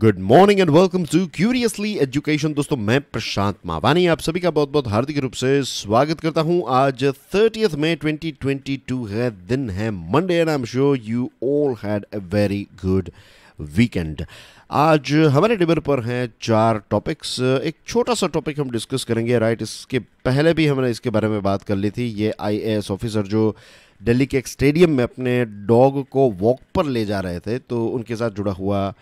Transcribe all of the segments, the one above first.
Good morning and welcome to curiously education दोस्तों मैं प्रशांत मावानी आप सभी का बहुत बहुत हार्दिक रूप से स्वागत करता हूं आज थर्टियथ मई 2022 है दिन है Monday and I am sure you all had a very good weekend आज हमारे डिबर पर हैं चार टॉपिक्स एक छोटा सा टॉपिक हम डिस्कस करेंगे राइट इसके पहले भी हमने इसके बारे में बात कर ली थी ये आई ऑफिसर जो दिल्ली के एक स्टेडियम में अपने डॉग को वॉक पर ले जा रहे थे तो उनके साथ जुड़ा हुआ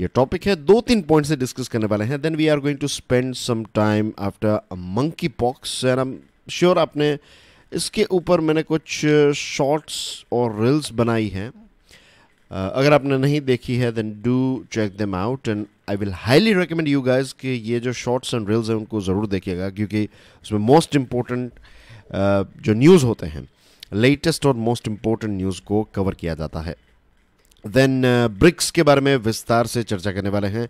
ये टॉपिक है दो तीन पॉइंट से डिस्कस करने वाले हैं then we are going to spend some time after monkeypox and I am sure आपने इसके ऊपर मैंने कुछ शॉर्ट्स uh, और रील्स बनाई हैं uh, अगर आपने नहीं देखी है then do check them out and I will highly recommend you guys कि ये जो शॉर्ट्स एंड रील्स हैं उनको ज़रूर देखिएगा क्योंकि उसमें मोस्ट इम्पोर्टेंट uh, जो न्यूज़ होते हैं लेटेस्ट और मोस्ट इम्पोर्टेंट न्यूज़ को कवर किया जाता है देन ब्रिक्स uh, के बारे में विस्तार से चर्चा करने वाले हैं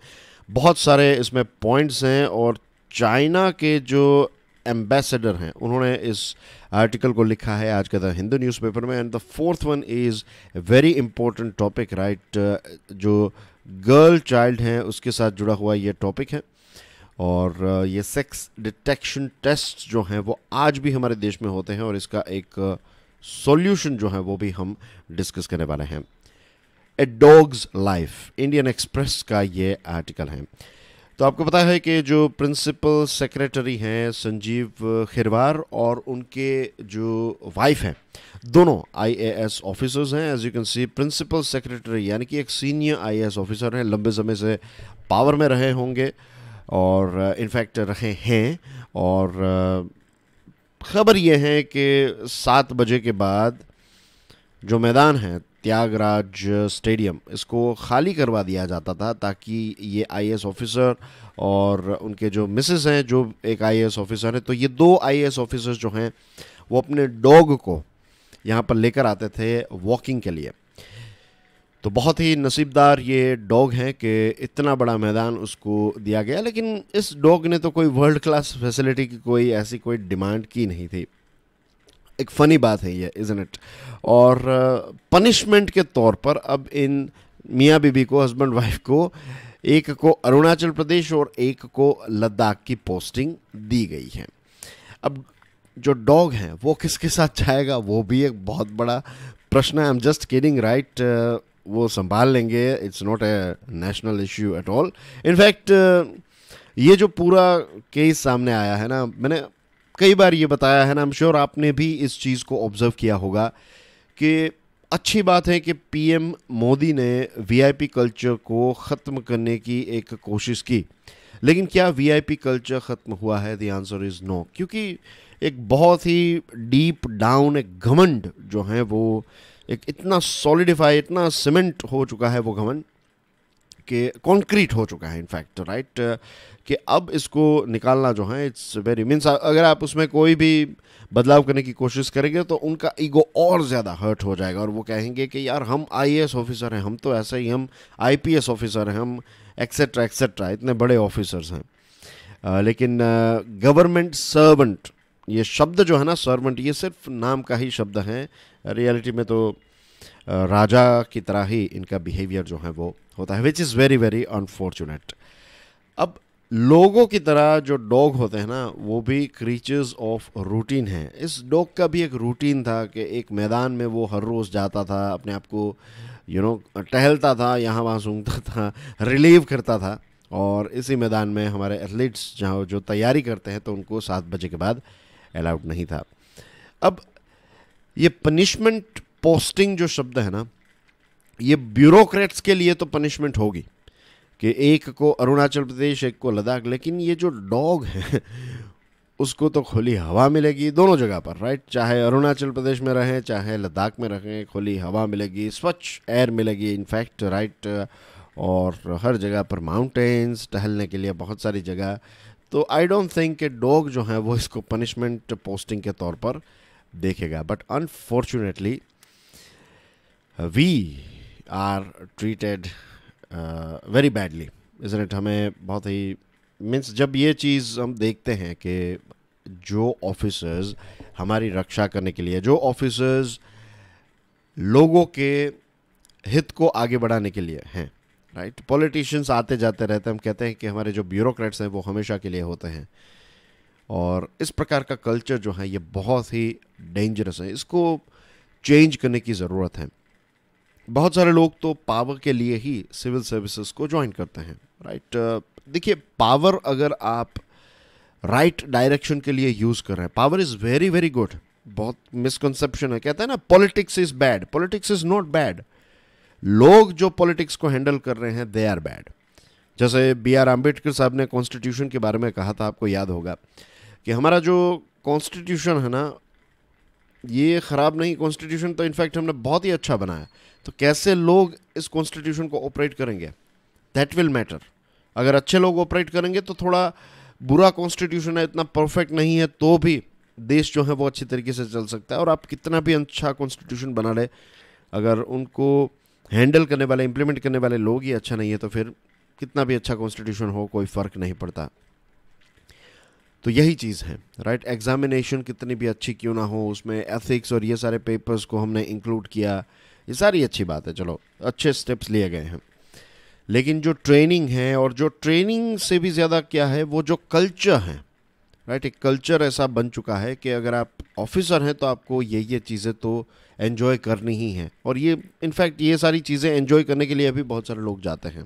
बहुत सारे इसमें पॉइंट्स हैं और चाइना के जो एम्बेसडर हैं उन्होंने इस आर्टिकल को लिखा है आज के द हिंदू न्यूज़पेपर में and the fourth one is very important topic right जो गर्ल चाइल्ड हैं उसके साथ जुड़ा हुआ ये टॉपिक है और uh, ये सेक्स डिटेक्शन टेस्ट जो हैं वो आज भी हमारे देश में होते हैं और इसका एक सॉल्यूशन uh, जो है वो भी हम डिस्कस करने वाले हैं a dog's life Indian Express का ये आर्टिकल है तो आपको पता है कि जो प्रिंसिपल सेक्रेटरी हैं संजीव खिरवार और उनके जो वाइफ हैं दोनों आईएएस ऑफिसर्स हैं as you can see principal secretary यानी कि एक सीनियर आईएएस ऑफिसर हैं लंबे समय से पावर में रहे होंगे और इनफैक्ट रहे हैं और खबर ये है कि सात बजे के बाद जो मैदान है त्यागराज स्टेडियम इसको खाली करवा दिया जाता था ताकि ये आई ऑफिसर और उनके जो मिसेस हैं जो एक आई ऑफिसर हैं तो ये दो आई ऑफिसर्स जो हैं वो अपने डॉग को यहाँ पर लेकर आते थे वॉकिंग के लिए तो बहुत ही नसीबदार ये डॉग हैं कि इतना बड़ा मैदान उसको दिया गया लेकिन इस डॉग ने तो कोई वर्ल्ड क्लास फैसिलिटी की कोई ऐसी कोई डिमांड की नहीं थी एक फ़नी बात है ये इज़न इट और पनिशमेंट के तौर पर अब इन मियाँ बीबी को हस्बैंड वाइफ को एक को अरुणाचल प्रदेश और एक को लद्दाख की पोस्टिंग दी गई है अब जो डॉग हैं वो किसके साथ जाएगा वो भी एक बहुत बड़ा प्रश्न है I am just kidding right वो संभाल लेंगे it's not a national issue at all in fact ये जो पूरा केस सामने आया है ना मैंने कई बार ये बताया है ना आई एम श्योर आपने भी इस चीज़ को ऑब्जर्व किया होगा कि अच्छी बात है कि पीएम मोदी ने वीआईपी कल्चर को ख़त्म करने की एक कोशिश की लेकिन क्या वीआईपी कल्चर ख़त्म हुआ है द आंसर इज़ नो क्योंकि एक बहुत ही डीप डाउन एक घमंड जो है वो एक इतना सॉलिडिफाई इतना सीमेंट हो चुका है वो घमंड कि कॉन्क्रीट हो चुका है इनफैक्ट राइट uh, कि अब इसको निकालना जो है इट्स वेरी मीन्स अगर आप उसमें कोई भी बदलाव करने की कोशिश करेंगे तो उनका ईगो और ज़्यादा हर्ट हो जाएगा और वो कहेंगे कि यार हम आई ऑफिसर हैं हम तो ऐसे ही हम आई ऑफिसर हैं हम एक्सेट्रा एक्सेट्रा इतने बड़े ऑफिसर्स हैं आ, uh, लेकिन गवर्नमेंट uh, सर्वेंट ये शब्द जो है ना सर्वेंट ये सिर्फ नाम का ही शब्द है रियलिटी में तो राजा की तरह ही इनका बिहेवियर जो है वो होता है which is very very unfortunate अब लोगों की तरह जो डॉग होते हैं ना वो भी क्रीचर्स ऑफ रूटीन हैं इस डॉग का भी एक रूटीन था कि एक मैदान में वो हर रोज़ जाता था अपने आप को यू नो टहलता था यहाँ वहाँ सूंघता था रिलीव करता था और इसी मैदान में हमारे एथलीट्स जहाँ जो तैयारी करते हैं तो उनको सात बजे के बाद अलाउड नहीं था अब ये पनिशमेंट पोस्टिंग जो शब्द है ना ये ब्यूरोक्रेट्स के लिए तो पनिशमेंट होगी कि एक को अरुणाचल प्रदेश एक को लद्दाख लेकिन ये जो डॉग है उसको तो खुली हवा मिलेगी दोनों जगह पर राइट चाहे अरुणाचल प्रदेश में रहें चाहे लद्दाख में रहें खुली हवा मिलेगी स्वच्छ एयर मिलेगी इनफैक्ट राइट और हर जगह पर माउंटेन्स टहलने के लिए बहुत सारी जगह तो आई डोंट थिंक कि डॉग जो हैं वो इसको पनिशमेंट पोस्टिंग के तौर पर देखेगा but unfortunately we are treated very badly is it हमें बहुत ही मीन्स जब ये चीज़ हम देखते हैं कि जो ऑफिसर्स हमारी रक्षा करने के लिए जो ऑफिसर्स लोगों के हित को आगे बढ़ाने के लिए हैं राइट right? पॉलिटिशियंस आते जाते रहते हैं हम कहते हैं कि हमारे जो ब्यूरोक्रेट्स हैं वो हमेशा के लिए होते हैं और इस प्रकार का कल्चर जो है ये बहुत ही डेंजरस है इसको चेंज करने की ज़रूरत है बहुत सारे लोग तो पावर के लिए ही सिविल सर्विसेज को ज्वाइन करते हैं राइट uh, देखिए पावर अगर आप राइट डायरेक्शन के लिए यूज़ कर रहे हैं power is very very good बहुत मिसकंसेप्शन है कहते हैं ना politics is bad politics is not bad लोग जो पॉलिटिक्स को हैंडल कर रहे हैं दे आर बैड जैसे बी आर अम्बेडकर साहब ने कॉन्स्टिट्यूशन के बारे में कहा था आपको याद होगा कि हमारा जो कॉन्स्टिट्यूशन है ना ये ख़राब नहीं कॉन्स्टिट्यूशन तो इनफैक्ट हमने बहुत ही अच्छा बनाया तो कैसे लोग इस कॉन्स्टिट्यूशन को ऑपरेट करेंगे दैट विल मैटर अगर अच्छे लोग ऑपरेट करेंगे तो थोड़ा बुरा कॉन्स्टिट्यूशन है इतना परफेक्ट नहीं है तो भी देश जो है वो अच्छी तरीके से चल सकता है और आप कितना भी अच्छा कॉन्स्टिट्यूशन बना लें अगर उनको हैंडल करने वाले इम्प्लीमेंट करने वाले लोग ही अच्छा नहीं है तो फिर कितना भी अच्छा कॉन्स्टिट्यूशन हो कोई फ़र्क नहीं पड़ता तो यही चीज़ है राइट एग्ज़ामिनेशन कितनी भी अच्छी क्यों ना हो उसमें एथिक्स और ये सारे पेपर्स को हमने इंक्लूड किया ये सारी अच्छी बात है चलो अच्छे स्टेप्स लिए गए हैं लेकिन जो ट्रेनिंग है और जो ट्रेनिंग से भी ज़्यादा क्या है वो जो कल्चर है राइट एक कल्चर ऐसा बन चुका है कि अगर आप ऑफिसर हैं तो आपको ये ये चीज़ें तो एन्जॉय करनी ही हैं और ये इनफैक्ट ये सारी चीज़ें एन्जॉय करने के लिए अभी बहुत सारे लोग जाते हैं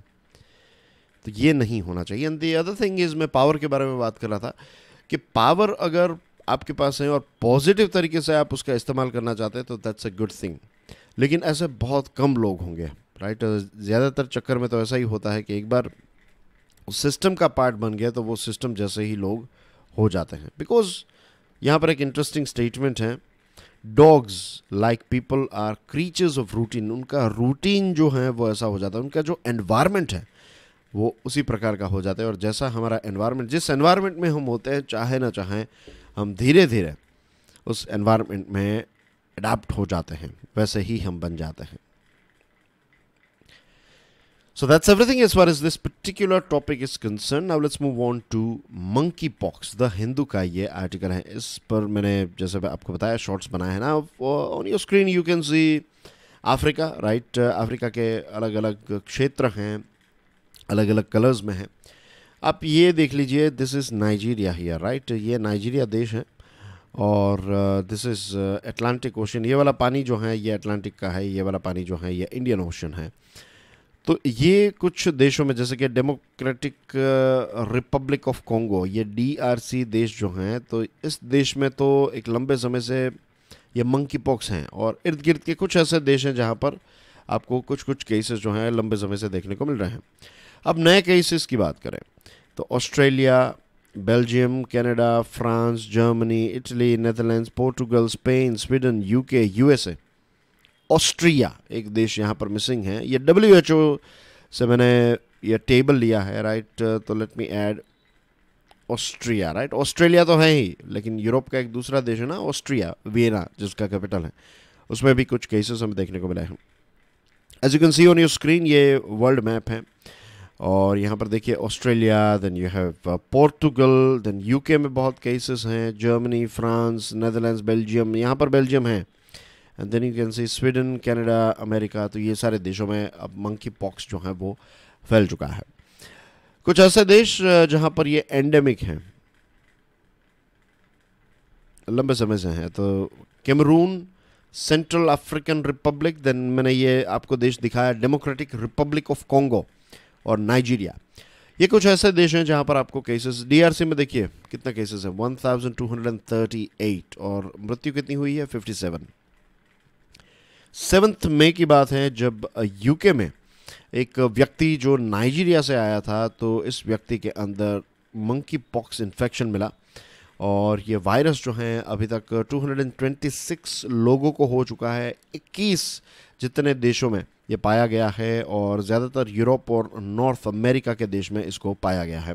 तो ये नहीं होना चाहिए and the other thing is मैं पावर के बारे में बात कर रहा था कि पावर अगर आपके पास है और पॉजिटिव तरीके से आप उसका इस्तेमाल करना चाहते हैं तो दैट्स अ गुड थिंग लेकिन ऐसे बहुत कम लोग होंगे राइट तो ज़्यादातर चक्कर में तो ऐसा ही होता है कि एक बार सिस्टम का पार्ट बन गया तो वो सिस्टम जैसे ही लोग हो जाते हैं बिकॉज यहाँ पर एक इंटरेस्टिंग स्टेटमेंट है dogs like people are creatures of routine उनका रूटीन जो है वो ऐसा हो जाता है उनका जो एनवायरमेंट है वो उसी प्रकार का हो जाता है और जैसा हमारा एनवायरमेंट जिस एनवायरमेंट में हम होते हैं चाहे ना चाहें हम धीरे धीरे उस एनवायरमेंट में एडाप्ट हो जाते हैं वैसे ही हम बन जाते हैं so that's everything as far as this particular topic is concern now let's move on to monkeypox the Hindu का ये आर्टिकल है इस पर मैंने जैसे आपको बताया शॉर्ट्स बनाए हैं ना on your screen you can see Africa right Africa के अलग अलग क्षेत्र हैं अलग अलग कलर्स में हैं आप ये देख लीजिए this is Nigeria here right ये नाइजीरिया देश है और दिस इज़ एटलांटिक ओशन ये वाला पानी जो है ये अटलांटिक का है ये वाला पानी जो है ये इंडियन ओशन है तो ये कुछ देशों में जैसे कि डेमोक्रेटिक रिपब्लिक ऑफ कॉन्गो ये डीआरसी देश जो हैं तो इस देश में तो एक लंबे समय से ये मंकी पॉक्स हैं और इर्द गिर्द के कुछ ऐसे देश हैं जहाँ पर आपको कुछ कुछ केसेस जो हैं लंबे समय से देखने को मिल रहे हैं अब नए केसेस की बात करें तो Australia Belgium Canada France Germany Italy Netherland Portugal Spain Sweden UK USA Austria एक देश यहाँ पर मिसिंग है ये डब्ल्यू एच ओ से मैंने ये टेबल लिया है राइट तो let me add Austria right Australia तो है ही लेकिन यूरोप का एक दूसरा देश है ना ऑस्ट्रिया वियना जिसका कैपिटल है उसमें भी कुछ केसेस हमें देखने को मिले हैं as you can see on your screen ये वर्ल्ड मैप है और यहाँ पर देखिए Australia then you have Portugal then UK में बहुत केसेस हैं जर्मनी फ्रांस नदरलैंड बेल्जियम यहाँ पर बेल्जियम है and then you can see Sweden Canada America तो ये सारे देशों में अब मंकी पॉक्स जो है वो फैल चुका है कुछ ऐसे देश uh, जहाँ पर ये एंडेमिक हैं लंबे समय से हैं तो Cameroon Central African Republic then मैंने ये आपको देश दिखाया डेमोक्रेटिक रिपब्लिक ऑफ कॉन्गो और नाइजीरिया ये कुछ ऐसे देश हैं जहां पर आपको केसेस डीआरसी में देखिए कितना केसेस है 1238 और मृत्यु कितनी हुई है 57 सेवन्थ मई की बात है जब यूके में एक व्यक्ति जो नाइजीरिया से आया था तो इस व्यक्ति के अंदर मंकी पॉक्स इन्फेक्शन मिला और ये वायरस जो है अभी तक 226 लोगों को हो चुका है 21 जितने देशों में ये पाया गया है और ज़्यादातर यूरोप और नॉर्थ अमेरिका के देश में इसको पाया गया है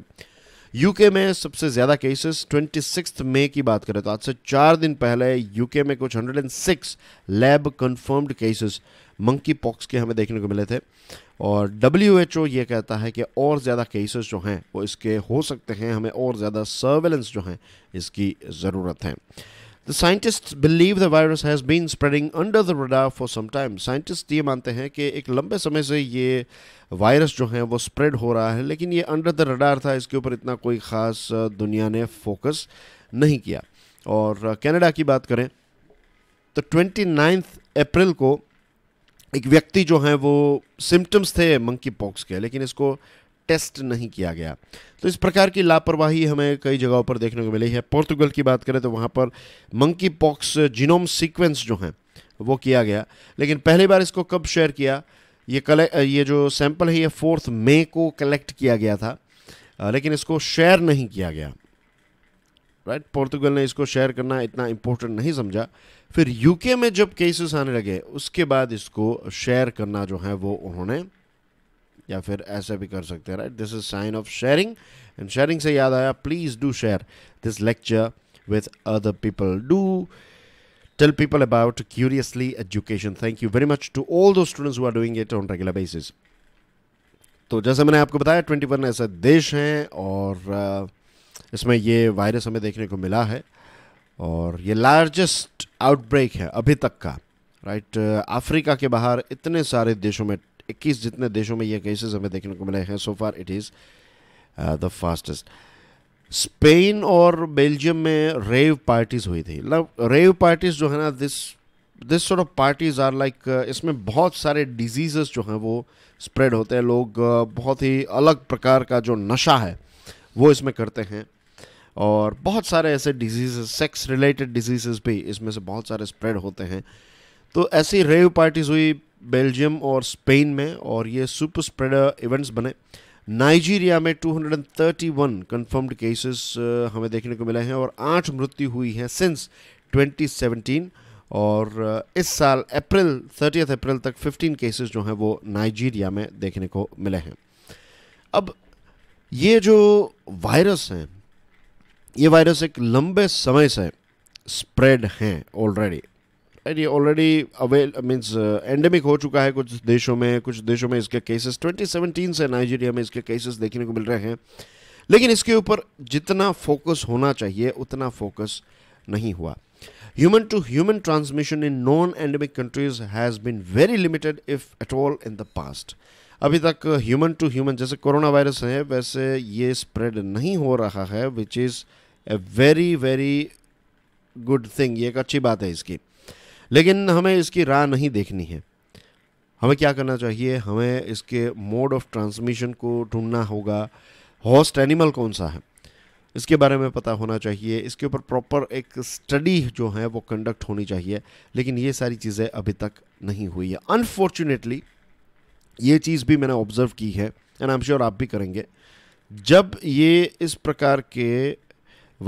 यूके में सबसे ज़्यादा केसेस 26 मई की बात करें तो आज से चार दिन पहले यूके में कुछ 106 lab confirmed cases monkeypox के हमें देखने को मिले थे और डब्ल्यू एच ओ ये कहता है कि और ज़्यादा केसेस जो हैं वो इसके हो सकते हैं हमें और ज़्यादा सर्वेलेंस जो हैं इसकी ज़रूरत है The scientists believe the virus has been spreading under the radar for some time. Scientists ये मानते हैं कि एक लंबे समय से ये वायरस जो है वो स्प्रेड हो रहा है लेकिन ये अंडर द रडार था इसके ऊपर इतना कोई ख़ास दुनिया ने फोकस नहीं किया और कनाडा की बात करें तो ट्वेंटी अप्रैल को एक व्यक्ति जो है वो सिम्टम्स थे मंकी पॉक्स के लेकिन इसको टेस्ट नहीं किया गया तो इस प्रकार की लापरवाही हमें कई जगहों पर देखने को मिली है पोर्तुगल की बात करें तो वहाँ पर मंकी पॉक्स जीनोम सीक्वेंस जो हैं वो किया गया लेकिन पहली बार इसको कब शेयर किया ये कले ये जो सैंपल है ये फोर्थ मे को कलेक्ट किया गया था लेकिन इसको शेयर नहीं किया गया राइट right? पोर्तुगल ने इसको शेयर करना इतना इम्पोर्टेंट नहीं समझा फिर यूके में जब केसेस आने लगे उसके बाद इसको शेयर करना जो है वो उन्होंने या फिर ऐसे भी कर सकते हैं right this is sign off sharing and sharing से याद आया please do share this lecture with other people do tell people about Curiously Education thank you very much to all those students who are doing it on regular तो जैसे मैंने आपको बताया twenty one ऐसे देश हैं और uh, इसमें ये वायरस हमें देखने को मिला है और ये लार्जेस्ट आउटब्रेक है अभी तक का राइट अफ्रीका uh, के बाहर इतने सारे देशों में इक्कीस जितने देशों में ये केसेस हमें देखने को मिले हैं so far it is the fastest Spain और बेल्जियम में रेव पार्टीज़ हुई थी मतलब रेव पार्टीज़ जो है ना this this sort of parties are like इसमें बहुत सारे डिजीज़ जो हैं वो स्प्रेड होते हैं लोग uh, बहुत ही अलग प्रकार का जो नशा है वो इसमें करते हैं और बहुत सारे ऐसे डिजीज़ सेक्स रिलेटेड डिजीजेस भी इसमें से बहुत सारे स्प्रेड होते हैं तो ऐसी रेव पार्टीज़ हुई बेल्जियम और स्पेन में और ये सुपर स्प्रेडर इवेंट्स बने नाइजीरिया में 231 कंफर्म्ड केसेस हमें देखने को मिले हैं और आठ मृत्यु हुई हैं सिंस 2017 और uh, इस साल अप्रैल 30 अप्रैल तक 15 केसेस जो हैं वो नाइजीरिया में देखने को मिले हैं अब ये जो वायरस हैं ये वायरस एक लंबे समय से स्प्रेड हैं ऑलरेडी एंड ये ऑलरेडी अवेल मीन्स एंडेमिक हो चुका है कुछ देशों में कुछ देशों में इसके केसेस 2017 से नाइजीरिया में इसके केसेस देखने को मिल रहे हैं लेकिन इसके ऊपर जितना फोकस होना चाहिए उतना फोकस नहीं हुआ human to human transmission in non endemic countries has been very limited if at all in the past अभी तक ह्यूमन टू ह्यूमन जैसे कोरोना वायरस है वैसे ये स्प्रेड नहीं हो रहा है which is a very very good thing ये एक अच्छी बात है इसकी लेकिन हमें इसकी राह नहीं देखनी है हमें क्या करना चाहिए हमें इसके मोड ऑफ ट्रांसमिशन को ढूंढना होगा हॉस्ट एनिमल कौन सा है इसके बारे में पता होना चाहिए इसके ऊपर प्रॉपर एक स्टडी जो है वो कंडक्ट होनी चाहिए लेकिन ये सारी चीज़ें अभी तक नहीं हुई है अनफॉर्चुनेटली ये चीज़ भी मैंने ऑब्ज़र्व की है एंड आई एम श्योर आप भी करेंगे जब ये इस प्रकार के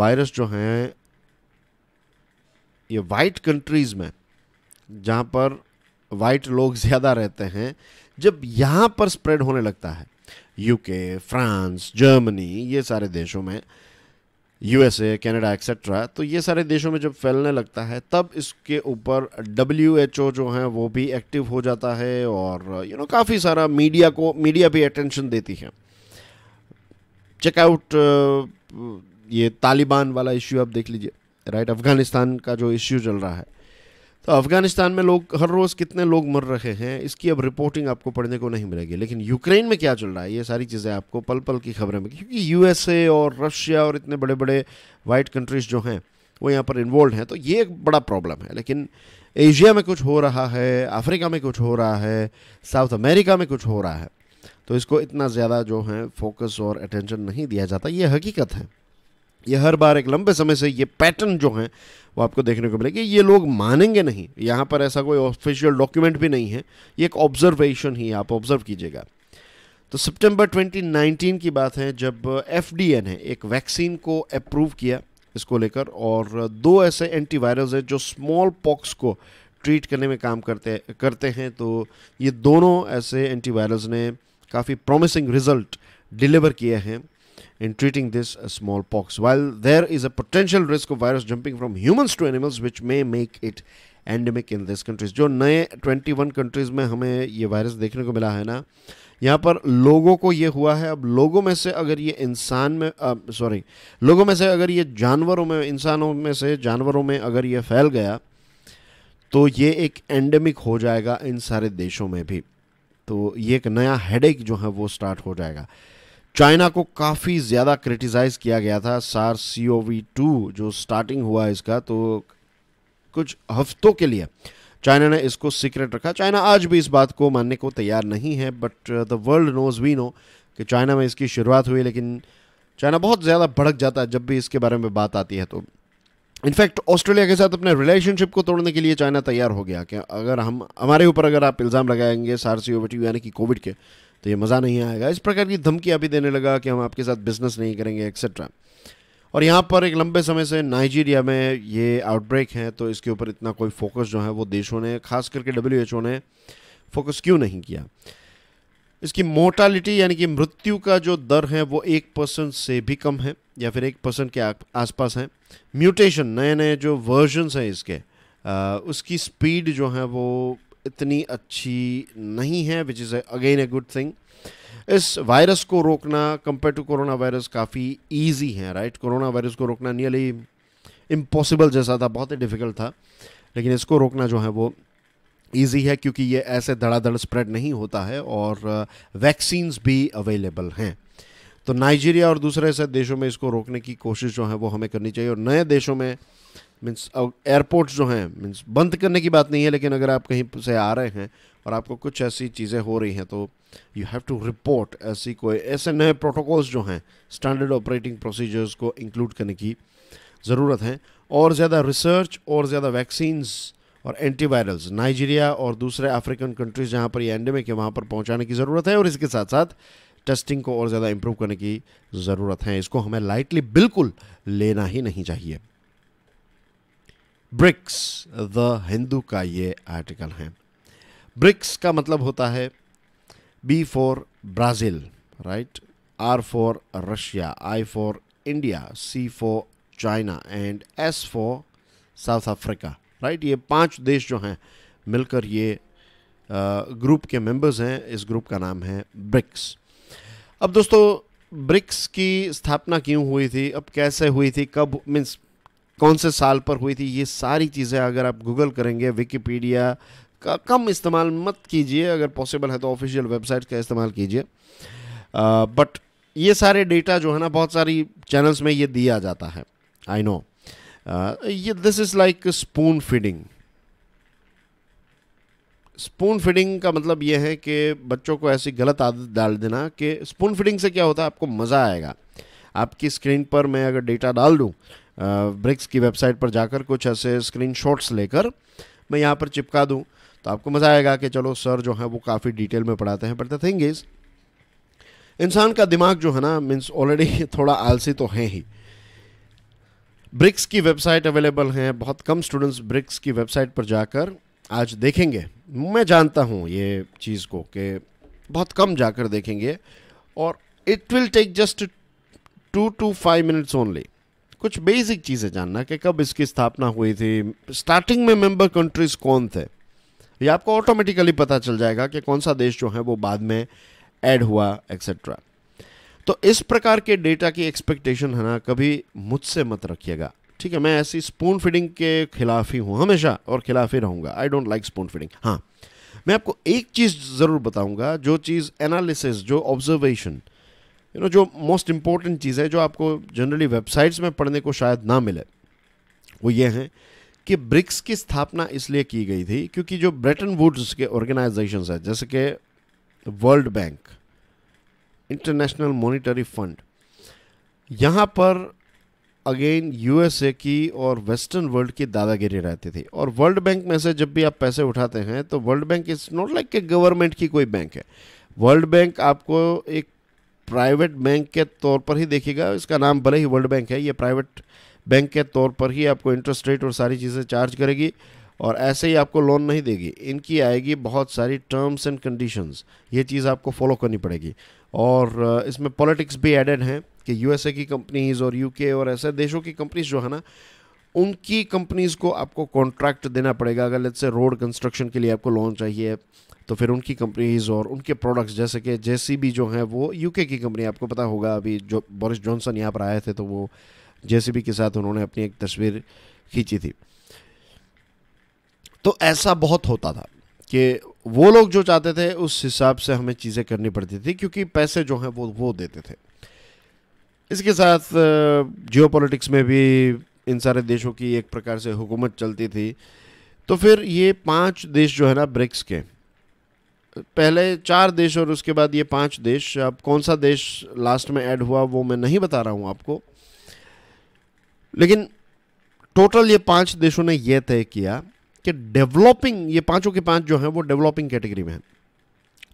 वायरस जो हैं ये वाइट कंट्रीज़ में जहाँ पर वाइट लोग ज़्यादा रहते हैं जब यहाँ पर स्प्रेड होने लगता है यूके फ्रांस जर्मनी ये सारे देशों में यूएसए कनाडा एक्सेट्रा तो ये सारे देशों में जब फैलने लगता है तब इसके ऊपर डब्ल्यू एच ओ जो है वो भी एक्टिव हो जाता है और यू you नो know, काफ़ी सारा मीडिया को मीडिया भी अटेंशन देती है चेकआउट uh, ये तालिबान वाला इश्यू आप देख लीजिए राइट अफ़गानिस्तान का जो इश्यू चल रहा है तो अफगानिस्तान में लोग हर रोज़ कितने लोग मर रहे हैं इसकी अब रिपोर्टिंग आपको पढ़ने को नहीं मिलेगी लेकिन यूक्रेन में क्या चल रहा है ये सारी चीज़ें आपको पल पल की खबरें मिलेगी क्योंकि यूएसए और रशिया और इतने बड़े बड़े वाइट कंट्रीज़ जो हैं वो यहाँ पर इन्वॉल्व हैं तो ये एक बड़ा प्रॉब्लम है लेकिन एशिया में कुछ हो रहा है अफ्रीका में कुछ हो रहा है साउथ अमेरिका में कुछ हो रहा है तो इसको इतना ज़्यादा जो है फोकस और अटेंशन नहीं दिया जाता ये हकीकत है ये हर बार एक लंबे समय से ये पैटर्न जो हैं वो आपको देखने को मिलेगी ये लोग मानेंगे नहीं यहाँ पर ऐसा कोई ऑफिशियल डॉक्यूमेंट भी नहीं है ये एक ऑब्जर्वेशन ही आप ऑब्जर्व कीजिएगा तो सितंबर 2019 की बात है जब एफ ने एक वैक्सीन को अप्रूव किया इसको लेकर और दो ऐसे एंटीवायरस हैं जो स्मॉल पॉक्स को ट्रीट करने में काम करते करते हैं तो ये दोनों ऐसे एंटीवायरस ने काफ़ी प्रॉमिसिंग रिजल्ट डिलीवर किए हैं in treating this smallpox. While there is a potential risk of virus jumping from humans to animals, which may make it endemic in this countries जो नए 21 कंट्रीज़ में हमें ये वायरस देखने को मिला है ना यहाँ पर लोगों को ये हुआ है अब लोगों में से अगर ये इंसान में सॉरी लोगों में से अगर ये जानवरों में इंसानों में से जानवरों में अगर ये फैल गया तो ये एक एंडेमिक हो जाएगा इन सारे देशों में भी तो ये एक नया हेडेक जो है वो स्टार्ट हो जाएगा चाइना को काफ़ी ज़्यादा क्रिटिसाइज़ किया गया था SARS C O V two जो स्टार्टिंग हुआ इसका तो कुछ हफ्तों के लिए चाइना ने इसको सीक्रेट रखा चाइना आज भी इस बात को मानने को तैयार नहीं है but the world knows we know कि चाइना में इसकी शुरुआत हुई लेकिन चाइना बहुत ज़्यादा भड़क जाता है जब भी इसके बारे में बात आती है तो इनफैक्ट ऑस्ट्रेलिया के साथ अपने रिलेशनशिप को तोड़ने के लिए चाइना तैयार हो गया कि अगर हम हमारे ऊपर अगर आप इल्ज़ाम लगाएंगे सार सी यानी कि कोविड के तो ये मज़ा नहीं आएगा इस प्रकार की धमकियाँ भी देने लगा कि हम आपके साथ बिजनेस नहीं करेंगे एक्सेट्रा और यहाँ पर एक लंबे समय से नाइजीरिया में ये आउटब्रेक है तो इसके ऊपर इतना कोई फोकस जो है वो देशों ने खास करके डब्ल्यू ने फोकस क्यों नहीं किया इसकी मोर्टालिटी यानी कि मृत्यु का जो दर है वो एक परसेंट से भी कम है या फिर एक परसेंट के आसपास है म्यूटेशन नए नए जो वर्जनस हैं इसके आ, उसकी स्पीड जो है वो इतनी अच्छी नहीं है which is again a good thing इस वायरस को रोकना कंपेयर टू कोरोना वायरस काफ़ी ईजी है राइट कोरोना वायरस को रोकना नियरली इम्पॉसिबल जैसा था बहुत ही डिफ़िकल्ट था लेकिन इसको रोकना जो है वो ईजी है क्योंकि ये ऐसे धड़ाधड़ स्प्रेड नहीं होता है और वैक्सीन्स uh, भी अवेलेबल हैं तो नाइजीरिया और दूसरे ऐसे देशों में इसको रोकने की कोशिश जो है वो हमें करनी चाहिए और नए देशों में मीन्स एयरपोर्ट्स जो हैं मीन्स बंद करने की बात नहीं है लेकिन अगर आप कहीं से आ रहे हैं और आपको कुछ ऐसी चीज़ें हो रही हैं तो यू हैव टू रिपोर्ट ऐसी कोई ऐसे नए प्रोटोकॉल्स जो हैं स्टैंडर्ड ऑपरेटिंग प्रोसीजर्स को इंक्लूड करने की ज़रूरत है और ज़्यादा रिसर्च और ज़्यादा वैक्सीन्स और एंटीवायरल्स नाइजीरिया और दूसरे अफ्रीकन कंट्रीज़ जहाँ पर ये एंडेमिक है वहाँ पर पहुँचाने की ज़रूरत है और इसके साथ साथ टेस्टिंग को और ज़्यादा इम्प्रूव करने की ज़रूरत है इसको हमें लाइटली बिल्कुल लेना ही नहीं चाहिए ब्रिक्स द हिंदू का ये आर्टिकल है ब्रिक्स का मतलब होता है B for Brazil right R for Russia I for India C for China and S for South Africa right ये पांच देश जो हैं मिलकर ये ग्रुप के मेंबर्स हैं इस ग्रुप का नाम है ब्रिक्स अब दोस्तों ब्रिक्स की स्थापना क्यों हुई थी अब कैसे हुई थी कब मीन्स कौन से साल पर हुई थी ये सारी चीज़ें अगर आप गूगल करेंगे विकीपीडिया का कम इस्तेमाल मत कीजिए अगर पॉसिबल है तो ऑफिशियल वेबसाइट का इस्तेमाल कीजिए बट ये सारे डेटा जो है ना बहुत सारी चैनल्स में ये दिया जाता है आई नो ये this is like spoon feeding spoon feeding का मतलब यह है कि बच्चों को ऐसी गलत आदत डाल देना कि स्पून फीडिंग से क्या होता है आपको मज़ा आएगा आपकी स्क्रीन पर मैं अगर डेटा डाल दूँ ब्रिक्स की वेबसाइट पर जाकर कुछ ऐसे स्क्रीनशॉट्स लेकर मैं यहाँ पर चिपका दूँ तो आपको मज़ा आएगा कि चलो सर जो है वो काफ़ी डिटेल में पढ़ाते हैं बट द थिंग इज़ इंसान का दिमाग जो है ना मीन्स ऑलरेडी थोड़ा आलसी तो है ही ब्रिक्स की वेबसाइट अवेलेबल हैं बहुत कम स्टूडेंट्स ब्रिक्स की वेबसाइट पर जाकर आज देखेंगे मैं जानता हूँ ये चीज़ को कि बहुत कम जाकर देखेंगे और it will take just two two five minutes only कुछ बेसिक चीज़ें जानना कि कब इसकी स्थापना हुई थी स्टार्टिंग में मेंबर कंट्रीज़ कौन थे ये आपको ऑटोमेटिकली पता चल जाएगा कि कौन सा देश जो है वो बाद में ऐड हुआ एक्सेट्रा तो इस प्रकार के डेटा की एक्सपेक्टेशन है ना कभी मुझसे मत रखिएगा ठीक है मैं ऐसी स्पून फीडिंग के खिलाफ ही हूँ हमेशा और खिलाफ ही रहूँगा I don't like spoon feeding हाँ मैं आपको एक चीज़ ज़रूर बताऊँगा जो चीज़ एनालिसिस जो ऑब्जर्वेशन यू नो जो मोस्ट इम्पॉर्टेंट चीज़ है जो आपको जनरली वेबसाइट्स में पढ़ने को शायद ना मिले वो ये हैं कि ब्रिक्स की स्थापना इसलिए की गई थी क्योंकि जो ब्रिटेन वुड्स के ऑर्गेनाइजेशन है जैसे कि World Bank International Monetary Fund यहाँ पर अगेन यूएसए की और वेस्टर्न वर्ल्ड की दादागिरी रहती थी और वर्ल्ड बैंक में से जब भी आप पैसे उठाते हैं तो World Bank is not like के गवर्नमेंट की कोई बैंक है वर्ल्ड बैंक आपको एक प्राइवेट बैंक के तौर पर ही देखिएगा इसका नाम भले ही वर्ल्ड बैंक है ये प्राइवेट बैंक के तौर पर ही आपको इंटरेस्ट रेट और सारी चीज़ें चार्ज करेगी और ऐसे ही आपको लोन नहीं देगी इनकी आएगी बहुत सारी टर्म्स एंड कंडीशंस ये चीज़ आपको फॉलो करनी पड़ेगी और इसमें पॉलिटिक्स भी एडेड हैं कि यूएसए की कंपनीज़ और यूके और ऐसे देशों की कंपनीज जो है ना उनकी कंपनीज़ को आपको कॉन्ट्रैक्ट देना पड़ेगा अगर लेट से रोड कंस्ट्रक्शन के लिए आपको लोन चाहिए तो फिर उनकी कंपनीज और उनके प्रोडक्ट्स जैसे कि जे जो हैं वो यूके की कंपनी आपको पता होगा अभी जो बोरिस जॉनसन यहाँ पर आए थे तो वो जे के साथ उन्होंने अपनी एक तस्वीर खींची थी तो ऐसा बहुत होता था कि वो लोग जो चाहते थे उस हिसाब से हमें चीज़ें करनी पड़ती थी क्योंकि पैसे जो हैं वो वो देते थे इसके साथ जियो में भी इन सारे देशों की एक प्रकार से हुकूमत चलती थी तो फिर ये पांच देश जो है ना ब्रिक्स के पहले चार देश और उसके बाद ये पांच देश अब कौन सा देश लास्ट में ऐड हुआ वो मैं नहीं बता रहा हूँ आपको लेकिन टोटल ये पांच देशों ने यह तय किया कि डेवलपिंग ये पांचों के पांच जो हैं वो डेवलपिंग कैटेगरी में हैं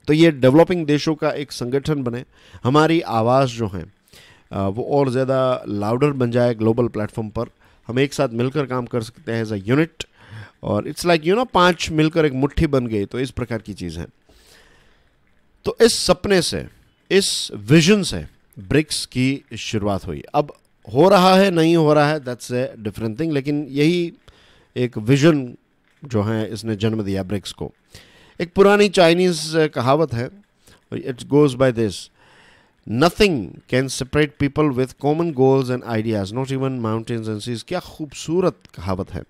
तो ये डेवलपिंग देशों का एक संगठन बने हमारी आवाज़ जो है वो और ज़्यादा लाउडर बन जाए ग्लोबल प्लेटफॉर्म पर हम एक साथ मिलकर काम कर सकते हैं एज अ यूनिट और इट्स लाइक यू नो पांच मिलकर एक मुट्ठी बन गई तो इस प्रकार की चीज़ है तो इस सपने से इस विजन से ब्रिक्स की शुरुआत हुई अब हो रहा है नहीं हो रहा है दैट्स ए डिफरेंट थिंग लेकिन यही एक विजन जो है इसने जन्म दिया ब्रिक्स को एक पुरानी चाइनीज़ uh, कहावत है it's goes by this nothing can separate people with common goals and ideas not even mountains and seas क्या खूबसूरत कहावत है